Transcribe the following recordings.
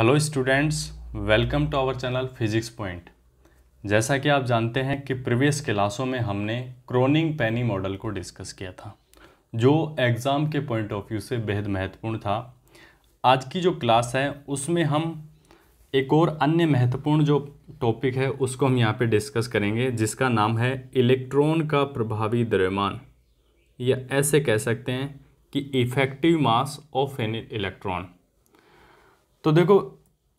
Hello students welcome to our channel physics point जैसा कि आप जानते हैं कि प्रीवियस क्लासों में हमने क्रोनिंग पैनी मॉडल को डिस्कस किया था जो एग्ज़ाम के पॉइंट ऑफ व्यू से बेहद महत्वपूर्ण था आज की जो क्लास है उसमें हम एक और अन्य महत्वपूर्ण जो टॉपिक है उसको हम यहाँ पे डिस्कस करेंगे जिसका नाम है इलेक्ट्रॉन का प्रभावी द्रव्यमान या ऐसे कह सकते हैं कि effective mass of an electron तो देखो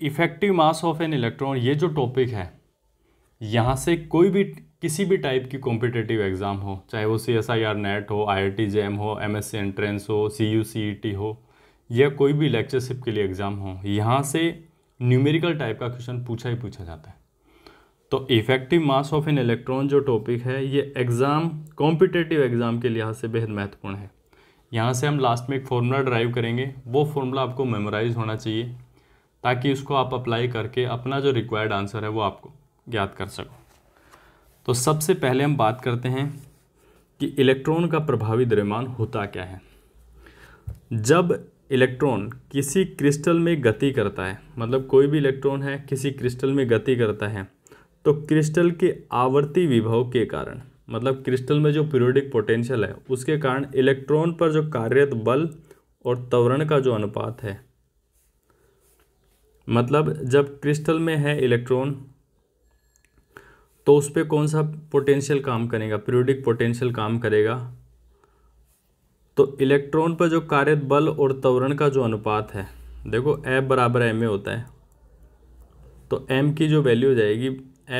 effective mass of an electron ये जो टॉपिक है यहाँ से कोई भी किसी भी टाइप की कॉम्पिटेटिव एग्ज़ाम हो चाहे वो C S I R NET हो I I T J M हो एम एस सी एंट्रेंस हो C you see E T हो या कोई भी लेक्चरशिप के लिए एग्ज़ाम हो यहाँ से न्यूमेरिकल टाइप का क्वेश्चन पूछा ही पूछा जाता है तो effective mass of an electron जो टॉपिक है ये एग्ज़ाम कॉम्पिटेटिव एग्ज़ाम के लिहाज से बेहद महत्वपूर्ण है यहाँ से हम लास्ट में एक फॉर्मूला ड्राइव करेंगे वो फॉर्मूला आपको मेमोराइज होना चाहिए ताकि उसको आप अप्लाई करके अपना जो रिक्वायर्ड आंसर है वो आपको ज्ञात कर सको तो सबसे पहले हम बात करते हैं कि इलेक्ट्रॉन का प्रभावी द्रव्यमान होता क्या है जब इलेक्ट्रॉन किसी क्रिस्टल में गति करता है मतलब कोई भी इलेक्ट्रॉन है किसी क्रिस्टल में गति करता है तो क्रिस्टल के आवर्ती विभव के कारण मतलब क्रिस्टल में जो पीरियोडिक पोटेंशियल है उसके कारण इलेक्ट्रॉन पर जो कार्यरत बल और त्वरण का जो अनुपात है मतलब जब क्रिस्टल में है इलेक्ट्रॉन तो उस पर कौन सा पोटेंशियल काम करेगा पीरियोडिक पोटेंशियल काम करेगा तो इलेक्ट्रॉन पर जो कार्य बल और त्वरण का जो अनुपात है देखो एफ बराबर एम ए होता है तो एम की जो वैल्यू हो जाएगी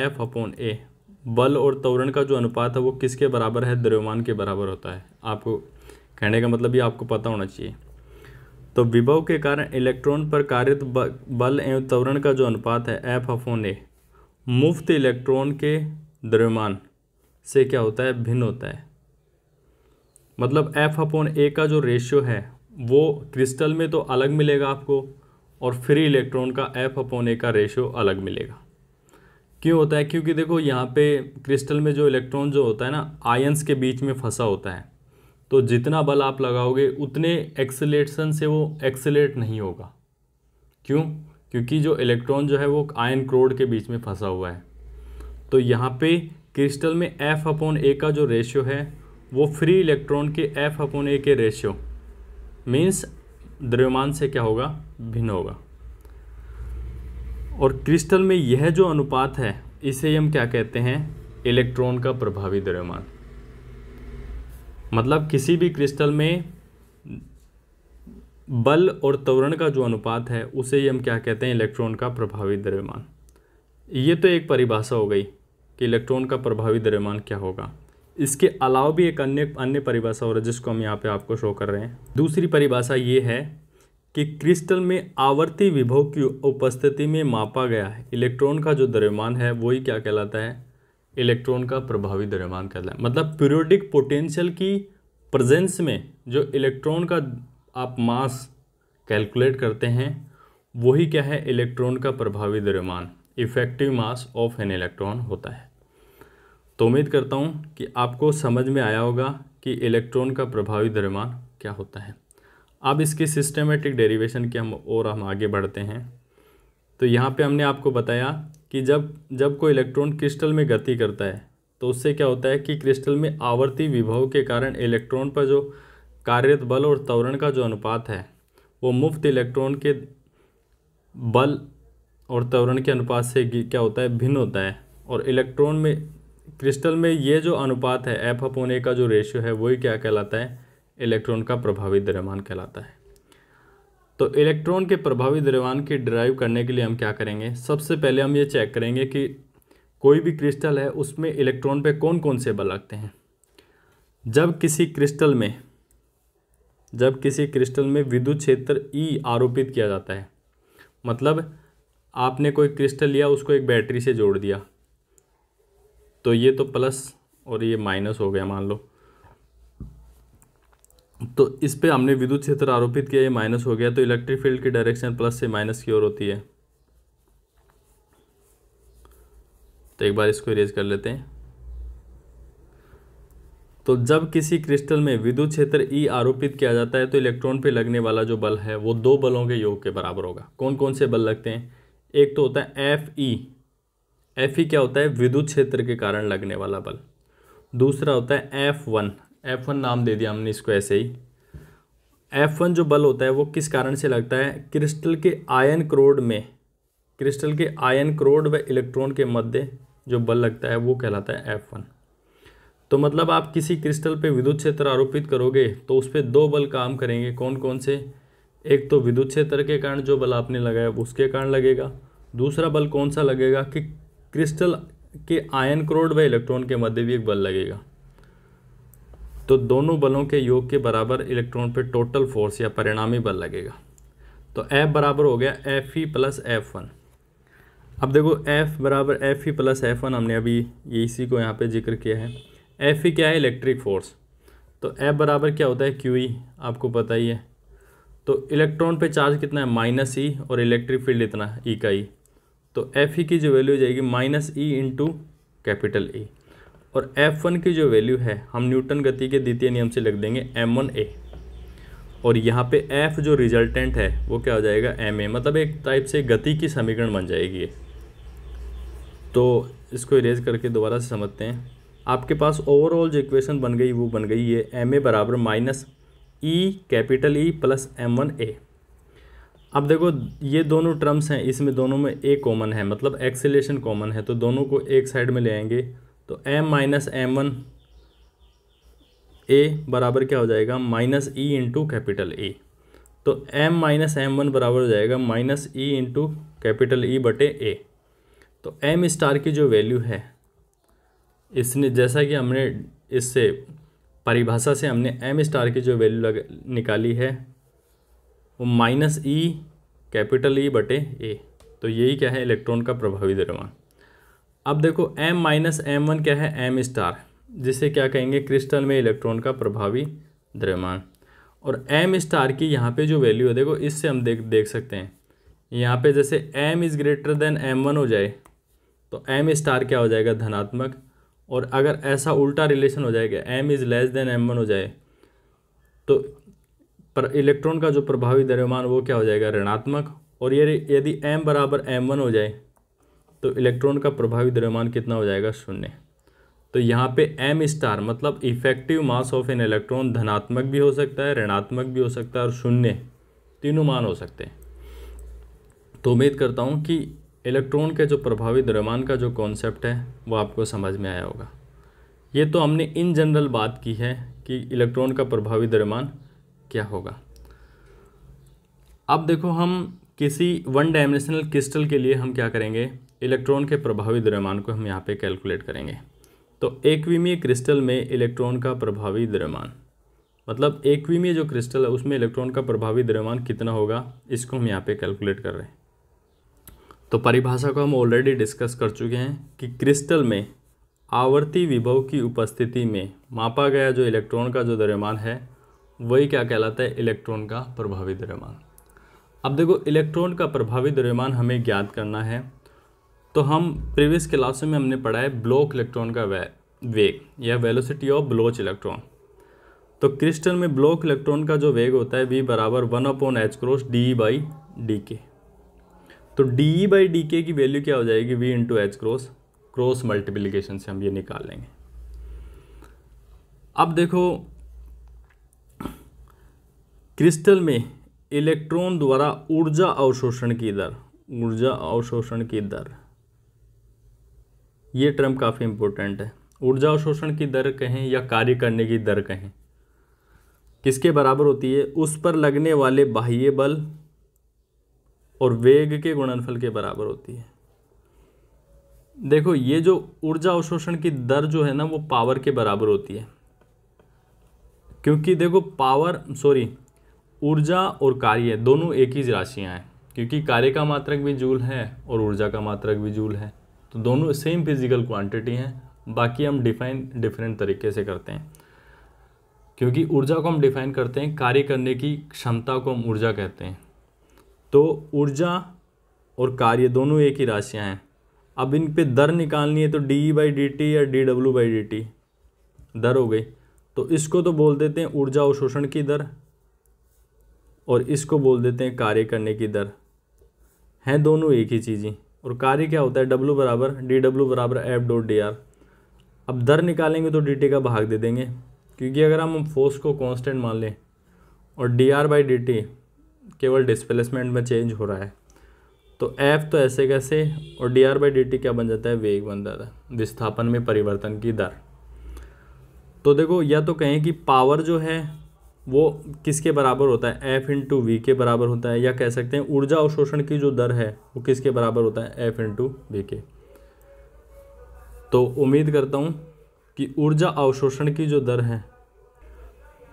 एफ अपॉन ए बल और त्वरण का जो अनुपात है वो किसके बराबर है द्रव्यमान के बराबर होता है आपको कहने का मतलब ये आपको पता होना चाहिए तो विभव के कारण इलेक्ट्रॉन पर कार्य बल एवं त्वरण का जो अनुपात है एफ अफोन ए मुफ्त इलेक्ट्रॉन के द्रव्यमान से क्या होता है भिन्न होता है मतलब एफ अपोन ए का जो रेशियो है वो क्रिस्टल में तो अलग मिलेगा आपको और फ्री इलेक्ट्रॉन का एफ अपोन ए का रेशियो अलग मिलेगा क्यों होता है क्योंकि देखो यहाँ पे क्रिस्टल में जो इलेक्ट्रॉन जो होता है ना आयंस के बीच में फंसा होता है तो जितना बल आप लगाओगे उतने एक्सेलेशन से वो एक्सेलेट नहीं होगा क्यों क्योंकि जो इलेक्ट्रॉन जो है वो आयन क्रोड के बीच में फंसा हुआ है तो यहाँ पे क्रिस्टल में एफ अपॉन ए का जो रेशियो है वो फ्री इलेक्ट्रॉन के एफ अपॉन ए के रेशियो मीन्स द्रव्यमान से क्या होगा भिन्न होगा और क्रिस्टल में यह जो अनुपात है इसे हम क्या कहते हैं इलेक्ट्रॉन का प्रभावी द्रव्यमान मतलब किसी भी क्रिस्टल में बल और त्वरण का जो अनुपात है उसे ही हम क्या कहते हैं इलेक्ट्रॉन का प्रभावी द्रव्यमान ये तो एक परिभाषा हो गई कि इलेक्ट्रॉन का प्रभावी द्रव्यमान क्या होगा इसके अलावा भी एक अन्य अन्य परिभाषा हो रही है जिसको हम यहाँ पे आपको शो कर रहे हैं दूसरी परिभाषा ये है कि क्रिस्टल में आवर्ती विभव की उपस्थिति में मापा गया है इलेक्ट्रॉन का जो द्रव्यमान है वही क्या कहलाता है इलेक्ट्रॉन का प्रभावी द्रव्यमान कहलाता है मतलब पीरियोडिक पोटेंशियल की प्रेजेंस में जो इलेक्ट्रॉन का आप मास कैलकुलेट करते हैं वही क्या है इलेक्ट्रॉन का प्रभावी द्रव्यमान effective mass of an electron होता है तो उम्मीद करता हूँ कि आपको समझ में आया होगा कि इलेक्ट्रॉन का प्रभावी द्रव्यमान क्या होता है अब इसके सिस्टमेटिक डेरिवेशन के हम और हम आगे बढ़ते हैं तो यहाँ पे हमने आपको बताया कि जब जब कोई इलेक्ट्रॉन क्रिस्टल में गति करता है तो उससे क्या होता है कि क्रिस्टल में आवर्ती विभव के कारण इलेक्ट्रॉन पर जो कार्यरत बल और त्वरण का जो अनुपात है वो मुफ्त इलेक्ट्रॉन के बल और त्वरण के अनुपात से क्या होता है भिन्न होता है और इलेक्ट्रॉन में क्रिस्टल में ये जो अनुपात है एफ अपोने का जो रेशियो है वही क्या कहलाता है इलेक्ट्रॉन का प्रभावी द्रव्यमान कहलाता है तो इलेक्ट्रॉन के प्रभावी द्रव्यमान की ड्राइव करने के लिए हम क्या करेंगे सबसे पहले हम ये चेक करेंगे कि कोई भी क्रिस्टल है उसमें इलेक्ट्रॉन पे कौन कौन से बल लगते हैं जब किसी क्रिस्टल में जब किसी क्रिस्टल में विद्युत क्षेत्र ई e आरोपित किया जाता है मतलब आपने कोई क्रिस्टल लिया उसको एक बैटरी से जोड़ दिया तो ये तो प्लस और ये माइनस हो गया मान लो तो इस पे हमने विद्युत क्षेत्र आरोपित किया ये माइनस हो गया तो इलेक्ट्रिक फील्ड की डायरेक्शन प्लस से माइनस की ओर होती है तो एक बार इसको इरेज कर लेते हैं तो जब किसी क्रिस्टल में विद्युत क्षेत्र ई e आरोपित किया जाता है तो इलेक्ट्रॉन पे लगने वाला जो बल है वो दो बलों के योग के बराबर होगा कौन कौन से बल लगते हैं एक तो होता है एफ ई एफ ई क्या होता है विद्युत क्षेत्र के कारण लगने वाला बल दूसरा होता है एफ वन एफ वन नाम दे दिया हमने इसको ऐसे ही एफ वन जो बल होता है वो किस कारण से लगता है क्रिस्टल के आयन क्रोड में क्रिस्टल के आयन क्रोड व इलेक्ट्रॉन के मध्य जो बल लगता है वो कहलाता है एफ वन तो मतलब आप किसी क्रिस्टल पे विद्युत क्षेत्र आरोपित करोगे तो उस पर दो बल काम करेंगे कौन कौन से एक तो विद्युत क्षेत्र के कारण जो बल आपने लगाया वो उसके कारण लगेगा दूसरा बल कौन सा लगेगा कि क्रिस्टल के आयन क्रोड व इलेक्ट्रॉन के मध्य भी एक बल लगेगा तो दोनों बलों के योग के बराबर इलेक्ट्रॉन पे टोटल फोर्स या परिणामी बल लगेगा तो एफ बराबर हो गया F E plus F one अब देखो एफ बराबर F E plus F one हमने अभी इसी को यहाँ पे जिक्र किया है एफ ई क्या है इलेक्ट्रिक फोर्स तो एफ बराबर क्या होता है क्यू ई आपको पता ही है तो इलेक्ट्रॉन पे चार्ज कितना है माइनस ई e और इलेक्ट्रिक फील्ड इतना ई e का ई e। तो एफ ई की जो वैल्यू जाएगी minus E into capital E और F1 की जो वैल्यू है हम न्यूटन गति के द्वितीय नियम से लिख देंगे एम वन ए और यहाँ पे F जो रिजल्टेंट है वो क्या हो जाएगा एम ए मतलब एक टाइप से गति की समीकरण बन जाएगी तो इसको इरेज करके दोबारा से समझते हैं आपके पास ओवरऑल जो इक्वेशन बन गई वो बन गई ये एम ए बराबर minus E capital E plus M one A अब देखो ये दोनों टर्म्स हैं इसमें दोनों में ए कॉमन है मतलब एक्सेलेशन कॉमन है तो दोनों को एक साइड में ले आएंगे तो m minus M one A बराबर क्या हो जाएगा minus E into capital A तो m माइनस एम वन बराबर हो जाएगा minus E into capital E बटे ए तो m स्टार की जो वैल्यू है इसने जैसा कि हमने इससे परिभाषा से हमने m स्टार की जो वैल्यू लग निकाली है वो माइनस ई कैपिटल ई बटे ए तो यही क्या है इलेक्ट्रॉन का प्रभावी द्रव्यमान अब देखो एम माइनस एम वन क्या है एम स्टार जिसे क्या कहेंगे क्रिस्टल में इलेक्ट्रॉन का प्रभावी द्रव्यमान और एम स्टार की यहाँ पे जो वैल्यू है देखो इससे हम देख देख सकते हैं यहाँ पे जैसे M is greater than M one हो जाए तो एम स्टार क्या हो जाएगा धनात्मक और अगर ऐसा उल्टा रिलेशन हो जाएगा M is less than M one हो जाए तो पर इलेक्ट्रॉन का जो प्रभावी द्रव्यमान वो क्या हो जाएगा ऋणात्मक और ये यदि एम बराबर एम वन हो जाए तो इलेक्ट्रॉन का प्रभावी द्रव्यमान कितना हो जाएगा शून्य तो यहाँ पे एम स्टार मतलब effective mass of an electron धनात्मक भी हो सकता है ऋणात्मक भी हो सकता है और शून्य तीनों मान हो सकते हैं तो उम्मीद करता हूँ कि इलेक्ट्रॉन के जो प्रभावी द्रव्यमान का जो कॉन्सेप्ट है वो आपको समझ में आया होगा ये तो हमने इन जनरल बात की है कि इलेक्ट्रॉन का प्रभावी द्रव्यमान क्या होगा अब देखो हम किसी वन डायमेंशनल क्रिस्टल के लिए हम क्या करेंगे इलेक्ट्रॉन के प्रभावी द्रव्यमान को हम यहाँ पे कैलकुलेट करेंगे तो एकवीमीय क्रिस्टल में इलेक्ट्रॉन का प्रभावी द्रव्यमान मतलब एकवीमीय जो क्रिस्टल है उसमें इलेक्ट्रॉन का प्रभावी द्रव्यमान कितना होगा इसको हम यहाँ पे कैलकुलेट कर रहे हैं तो परिभाषा को हम ऑलरेडी डिस्कस कर चुके हैं कि क्रिस्टल में आवर्ती विभव की उपस्थिति में मापा गया जो इलेक्ट्रॉन का जो द्रव्यमान है वही क्या कहलाता है इलेक्ट्रॉन का प्रभावी द्रव्यमान अब देखो इलेक्ट्रॉन का प्रभावी द्रव्यमान हमें ज्ञात करना है तो हम प्रीवियस क्लासों में हमने पढ़ा है ब्लॉक इलेक्ट्रॉन का वे वेग या वेलोसिटी ऑफ ब्लोच इलेक्ट्रॉन तो क्रिस्टल में ब्लॉक इलेक्ट्रॉन का जो वेग होता है वी बराबर one upon H cross D by D K तो डी बाई डी के की वैल्यू क्या हो जाएगी V into H cross cross multiplication से हम ये निकाल लेंगे अब देखो क्रिस्टल में इलेक्ट्रॉन द्वारा ऊर्जा अवशोषण की दर ऊर्जा अवशोषण की दर ये टर्म काफ़ी इम्पोर्टेंट है ऊर्जा अवशोषण की दर कहें या कार्य करने की दर कहें किसके बराबर होती है उस पर लगने वाले बाह्य बल और वेग के गुणनफल के बराबर होती है देखो ये जो ऊर्जा अवशोषण की दर जो है ना वो पावर के बराबर होती है क्योंकि देखो पावर सॉरी ऊर्जा और कार्य दोनों एक ही राशियाँ हैं क्योंकि कार्य का मात्रक भी जूल है और ऊर्जा का मात्रक भी जूल है तो दोनों सेम फिजिकल क्वांटिटी हैं बाकी हम डिफाइन डिफरेंट तरीके से करते हैं क्योंकि ऊर्जा को हम डिफाइन करते हैं कार्य करने की क्षमता को हम ऊर्जा कहते हैं तो ऊर्जा और कार्य दोनों एक ही राशियाँ हैं अब इन पे दर निकालनी है तो D E by D T या D W by D T दर हो गई तो इसको तो बोल देते हैं ऊर्जा और शोषण की दर और इसको बोल देते हैं कार्य करने की दर हैं दोनों एक ही चीज़ें और कार्य क्या होता है डब्लू बराबर डी डब्लू बराबर एफ डॉट डी आर अब दर निकालेंगे तो डी टी का भाग दे देंगे क्योंकि अगर हम फोर्स को कांस्टेंट मान लें और D R by D T केवल डिस्प्लेसमेंट में चेंज हो रहा है तो एफ तो ऐसे कैसे और D R by D T क्या बन जाता है वेग बन जाता है विस्थापन में परिवर्तन की दर तो देखो या तो कहें कि पावर जो है वो किसके बराबर होता है एफ इंटू वी के बराबर होता है या कह सकते हैं ऊर्जा अवशोषण की जो दर है वो किसके बराबर होता है एफ इन टू वी के तो उम्मीद करता हूँ कि ऊर्जा अवशोषण की जो दर है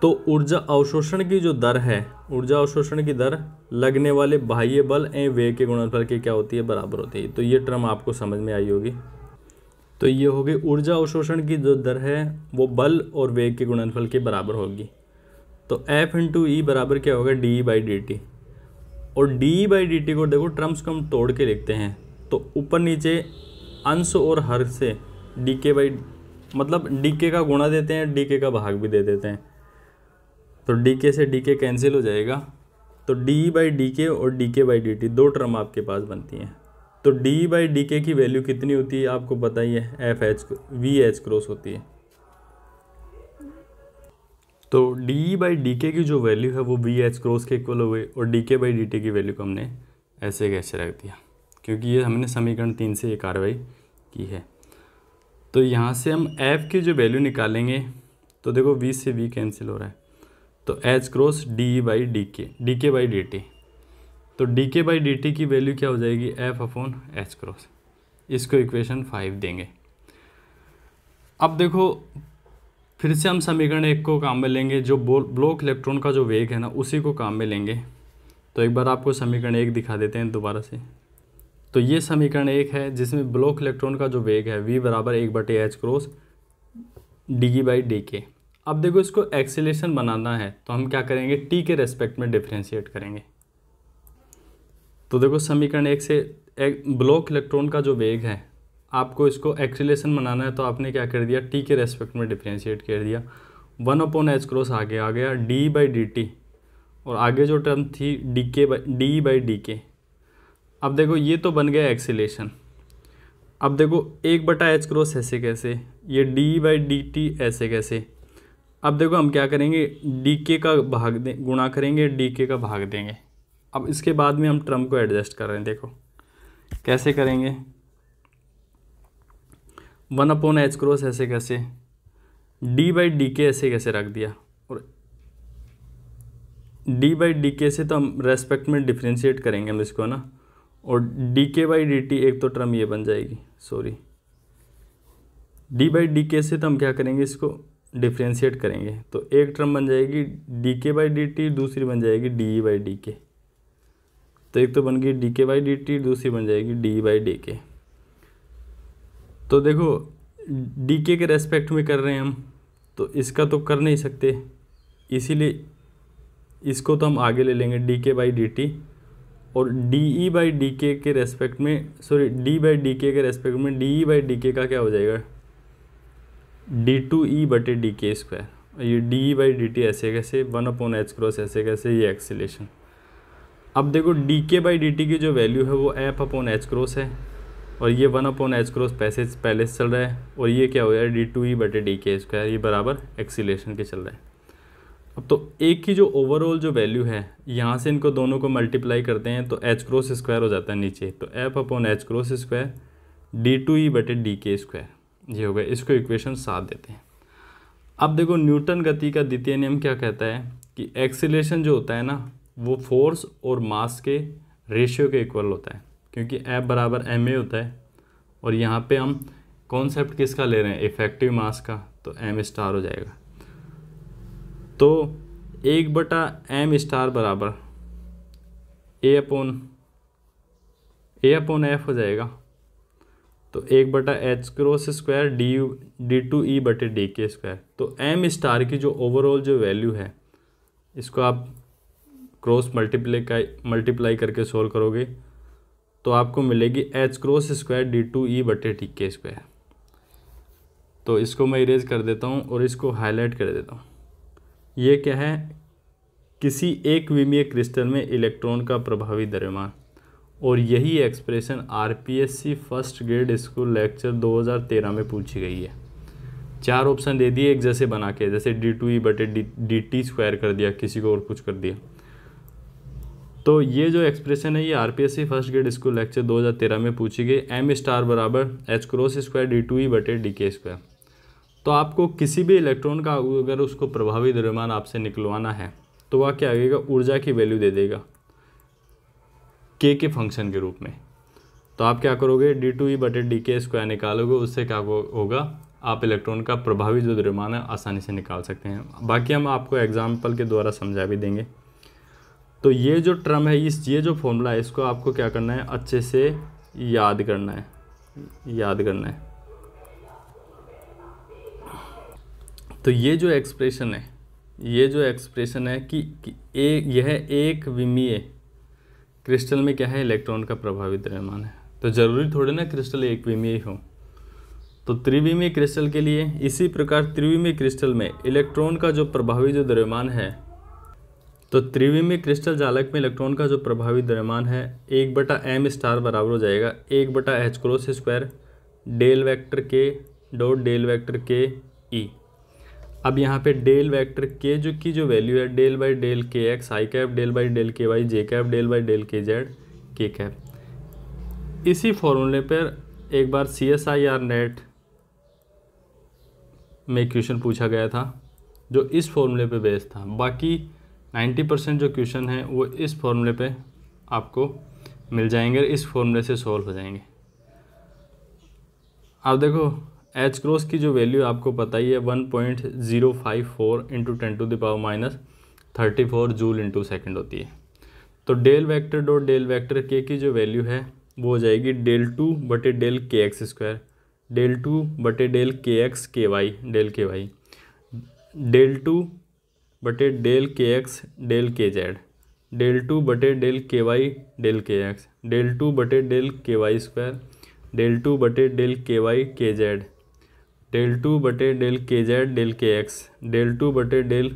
तो ऊर्जा अवशोषण की जो दर है ऊर्जा अवशोषण की दर लगने वाले बाह्य बल ए वे के गुणनफल की क्या होती है बराबर होती है तो ये टर्म आपको समझ में आई होगी तो ये होगी ऊर्जा अवशोषण की जो दर है वो बल और वेग के गुणनफल के बराबर होगी तो एफ इंटू ई बराबर क्या होगा D E by D T और डी बाई डी टी को देखो ट्रम्स को हम तोड़ के लिखते हैं तो ऊपर नीचे अंश और हर से डी के बाई मतलब डी के का गुणा देते हैं डी के का भाग भी दे देते हैं तो डी के से डी के कैंसिल हो जाएगा तो डी बाई डी के और D K by D T दो ट्रम आपके पास बनती हैं तो डी बाई डी के की वैल्यू कितनी होती है आपको पता ही है F H V H cross होती है तो डी बाई डी के की जो वैल्यू है वो वी एच क्रॉस के इक्वल हो गई और D K by D T की वैल्यू को हमने ऐसे कैसे रख दिया क्योंकि ये हमने समीकरण तीन से ये कार्रवाई की है तो यहाँ से हम एफ की जो वैल्यू निकालेंगे तो देखो वी से वी कैंसिल हो रहा है तो H cross D by D K D K by D T तो D K by D T की वैल्यू क्या हो जाएगी एफ अपॉन एच क्रॉस इसको इक्वेशन फाइव देंगे अब देखो फिर से हम समीकरण एक को काम में लेंगे जो ब्लॉक इलेक्ट्रॉन का जो वेग है ना उसी को काम में लेंगे तो एक बार आपको समीकरण एक दिखा देते हैं दोबारा से तो ये समीकरण एक है जिसमें ब्लॉक इलेक्ट्रॉन का जो वेग है वी बराबर एक बटे H cross D by D K अब देखो इसको एक्सीलेशन बनाना है तो हम क्या करेंगे टी के रेस्पेक्ट में डिफ्रेंशिएट करेंगे तो देखो समीकरण एक से एक ब्लॉक इलेक्ट्रॉन का जो वेग है आपको इसको एक्सीलेशन बनाना है तो आपने क्या कर दिया टी के रेस्पेक्ट में डिफ्रेंशिएट कर दिया वन अपॉन एच क्रॉस आगे आ गया डी बाई डी टी और आगे जो टर्म थी D K by D by D K अब देखो ये तो बन गया एक्सीलेशन अब देखो एक बटा एच क्रॉस ऐसे कैसे ये डी बाई डी टी ऐसे कैसे अब देखो हम क्या करेंगे डी के का भाग दें गुणा करेंगे डी के का भाग देंगे अब इसके बाद में हम ट्रम को एडजस्ट कर रहे हैं देखो कैसे करेंगे वन अपॉन एच क्रॉस ऐसे कैसे डी बाई डी के ऐसे कैसे रख दिया और डी बाई डी के से तो हम रेस्पेक्ट में डिफ्रेंशिएट करेंगे हम इसको ना और D K by D T एक तो टर्म ये बन जाएगी सॉरी डी बाई डी के से तो हम क्या करेंगे इसको डिफ्रेंशिएट करेंगे तो एक टर्म बन जाएगी D K by D T दूसरी बन जाएगी D E by D K तो एक तो बन गई D K by D T दूसरी बन जाएगी D E by D K तो देखो डी के रेस्पेक्ट में कर रहे हैं हम तो इसका तो कर नहीं सकते इसीलिए इसको तो हम आगे ले लेंगे D e K by D T और D E by D K के रेस्पेक्ट में sorry D by D K के रेस्पेक्ट में डी ई बाई डी के का क्या हो जाएगा डी टू ई बटे डी के स्क्वायर ये D E by D T ऐसे कैसे वन अपॉन एच क्रॉस ऐसे कैसे ये एक्सीलेशन अब देखो D K by D T की जो वैल्यू है वो एफ अपॉन एच क्रॉस है और ये one upon H cross passage पहले से चल रहा है और ये क्या हो गया डी टू ई बटे डी के स्क्वायर ये बराबर एक्सीलेशन के चल रहा है अब तो एक की जो ओवरऑल जो वैल्यू है यहाँ से इनको दोनों को मल्टीप्लाई करते हैं तो एच क्रॉस स्क्वायर हो जाता है नीचे तो F upon H cross square D two E बटे डी के स्क्वायर ये हो गया इसको इक्वेशन साथ देते हैं अब देखो न्यूटन गति का द्वितीय नियम क्या कहता है कि एक्सीलेशन जो होता है ना वो फोर्स और मास के रेशियो के इक्वल होता है क्योंकि एफ बराबर एम ए होता है और यहाँ पे हम कॉन्सेप्ट किसका ले रहे हैं इफेक्टिव मास का तो एम स्टार हो जाएगा तो एक बटा एम स्टार बराबर A upon A upon F हो जाएगा तो एक बटा H cross square D U D two E बटे डी के स्क्वायर तो एम स्टार की जो ओवरऑल जो वैल्यू है इसको आप क्रॉस मल्टीप्लाई का मल्टीप्लाई करके सोल्व करोगे तो आपको मिलेगी H cross square D two E बटे टी के स्क्वायर तो इसको मैं इरेज कर देता हूँ और इसको हाईलाइट कर देता हूँ ये क्या है किसी एक विमीय क्रिस्टल में इलेक्ट्रॉन का प्रभावी द्रव्यमान और यही expression R first grade school lecture 2013 में पूछी गई है चार ऑप्शन दे दिए एक जैसे बना के जैसे डी टू ई बटे डी डी टी स्क्वायर कर दिया किसी को और कुछ कर दिया तो ये जो एक्सप्रेशन है ये R P S C first grade school lecture 2013 में पूछी गई एम स्टार बराबर H cross square D two E बटे डी के स्क्वायर तो आपको किसी भी इलेक्ट्रॉन का अगर उसको प्रभावी द्रव्यमान आपसे निकलवाना है तो वह क्या आएगा ऊर्जा की वैल्यू दे देगा के के फंक्शन के रूप में तो आप क्या करोगे डी टू ई बटे डी के स्क्वायर निकालोगे उससे क्या होगा आप इलेक्ट्रॉन का प्रभावी जो द्रव्यमान है आसानी से निकाल सकते हैं बाकी हम आपको एग्जाम्पल के द्वारा समझा भी देंगे तो ये जो टर्म है इस ये जो फॉर्मूला है इसको आपको क्या करना है अच्छे से याद करना है याद करना है तो ये जो एक्सप्रेशन है ये जो एक्सप्रेशन है कि, कि ए, यह एक विमीय क्रिस्टल में क्या है इलेक्ट्रॉन का प्रभावित द्रव्यमान है तो ज़रूरी थोड़े ना क्रिस्टल एक विमीय हो तो त्रिविमीय क्रिस्टल के लिए इसी प्रकार त्रिविमीय क्रिस्टल में इलेक्ट्रॉन का जो प्रभावी जो द्रव्यमान है तो में क्रिस्टल जालक में इलेक्ट्रॉन का जो प्रभावी द्रव्यमान है एक बटा एम स्टार बराबर हो जाएगा एक बटा H cross square del vector K dot del vector K E अब यहाँ पे डेल वेक्टर के जो की जो वैल्यू है del by del K X I cap del by del K Y J cap del by del K Z K cap इसी फॉर्मूले पर एक बार C S I R NET में क्वेश्चन पूछा गया था जो इस फॉर्मूले पे बेस्ड था बाकी नाइन्टी परसेंट जो क्वेश्चन है वो इस फॉर्मूले पे आपको मिल जाएंगे इस फॉर्मूले से सॉल्व हो जाएंगे आप देखो एच क्रॉस की जो वैल्यू आपको पता ही है one point zero five four into ten to the power minus thirty four joule into second होती है तो del vector dot del vector K की जो वैल्यू है वो हो जाएगी डेल टू बटे del K X square del two बटे del K X K Y del K Y del two बटे del K X del K Z del two बटे del K Y del K X del two बटे del K Y square del two बटे del K Y K Z del two बटे del K Z del K X del two बटे del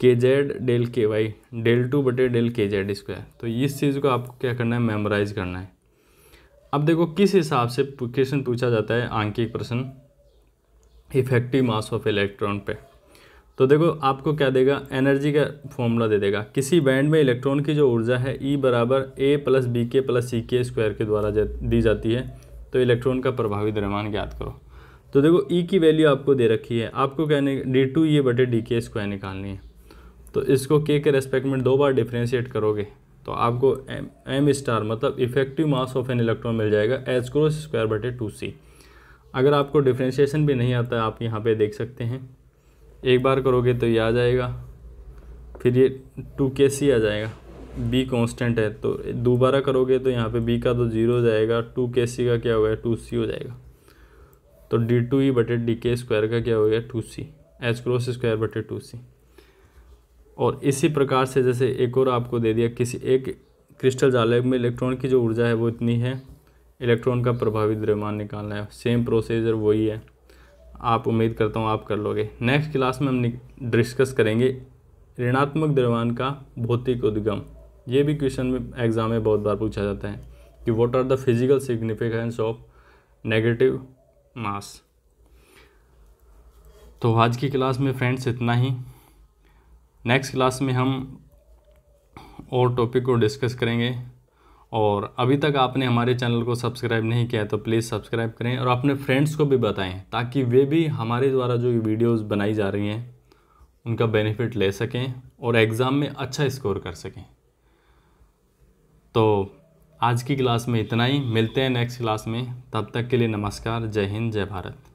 K Z del K Y del two बटे del K Z square तो इस चीज़ को आपको क्या करना है मेमोराइज करना है अब देखो किस हिसाब से क्वेश्चन पूछा जाता है आंकिक प्रश्न इफेक्टिव मास ऑफ इलेक्ट्रॉन पे तो देखो आपको क्या देगा एनर्जी का फॉर्मूला दे देगा किसी बैंड में इलेक्ट्रॉन की जो ऊर्जा है ई e बराबर A plus B K plus C K square के द्वारा दी जाती है तो इलेक्ट्रॉन का प्रभावी द्रव्यमान ज्ञात करो तो देखो ई e की वैल्यू आपको दे रखी है आपको क्या डी टू ये बटे डी के स्क्वायर निकालनी है तो इसको के के रेस्पेक्ट में दो बार डिफ्रेंशिएट करोगे तो आपको एम एम स्टार मतलब effective mass of an electron मिल जाएगा एच क्रोस स्क्वायर बटे टू सी अगर आपको डिफ्रेंशिएशन भी नहीं आता आप यहाँ पे देख सकते हैं एक बार करोगे तो ये आ जाएगा फिर ये टू के सी आ जाएगा बी कांस्टेंट है तो दोबारा करोगे तो यहाँ पे बी का तो ज़ीरो हो जाएगा टू के सी का क्या हो गया टू सी हो जाएगा तो डी टू ई बटे डी के स्क्वायर का क्या हो गया two C H cross square बटे टू सी और इसी प्रकार से जैसे एक और आपको दे दिया किसी एक क्रिस्टल जाले में इलेक्ट्रॉन की जो ऊर्जा है वो इतनी है इलेक्ट्रॉन का प्रभावी द्रव्यमान निकालना है सेम प्रोसीजर वही है आप उम्मीद करता हूँ आप कर लोगे नेक्स्ट क्लास में हम डिस्कस करेंगे ऋणात्मक द्रव्यमान का भौतिक उद्गम ये भी क्वेश्चन में एग्ज़ाम में बहुत बार पूछा जाता है कि what are the physical significance of negative mass तो आज की क्लास में फ्रेंड्स इतना ही नेक्स्ट क्लास में हम और टॉपिक को डिस्कस करेंगे और अभी तक आपने हमारे चैनल को सब्सक्राइब नहीं किया है तो प्लीज़ सब्सक्राइब करें और अपने फ्रेंड्स को भी बताएं ताकि वे भी हमारे द्वारा जो वीडियोस बनाई जा रही हैं उनका बेनिफिट ले सकें और एग्ज़ाम में अच्छा स्कोर कर सकें तो आज की क्लास में इतना ही मिलते हैं नेक्स्ट क्लास में तब तक के लिए नमस्कार जय हिंद जय भारत